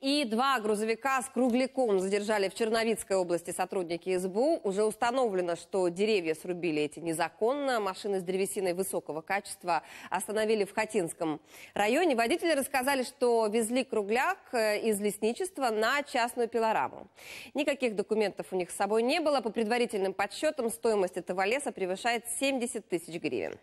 И два грузовика с кругляком задержали в Черновицкой области сотрудники СБУ. Уже установлено, что деревья срубили эти незаконно. Машины с древесиной высокого качества остановили в Хатинском районе. Водители рассказали, что везли кругляк э, из лесничества на частную пилораму. Никаких документов у них с собой не было. По предварительным подсчетам стоимость этого леса превышает 70 тысяч гривен.